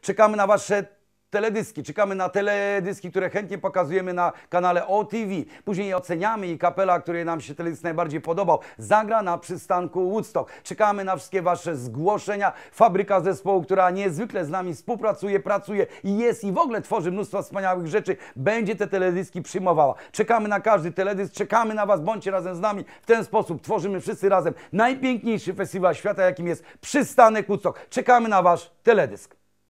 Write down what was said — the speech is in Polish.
Czekamy na Wasze teledyski. Czekamy na teledyski, które chętnie pokazujemy na kanale OTV. Później je oceniamy i kapela, której nam się teledysk najbardziej podobał, zagra na przystanku Woodstock. Czekamy na wszystkie Wasze zgłoszenia. Fabryka zespołu, która niezwykle z nami współpracuje, pracuje i jest i w ogóle tworzy mnóstwo wspaniałych rzeczy, będzie te teledyski przyjmowała. Czekamy na każdy teledysk, czekamy na Was, bądźcie razem z nami. W ten sposób tworzymy wszyscy razem najpiękniejszy festiwal świata, jakim jest przystanek Woodstock. Czekamy na Wasz teledysk.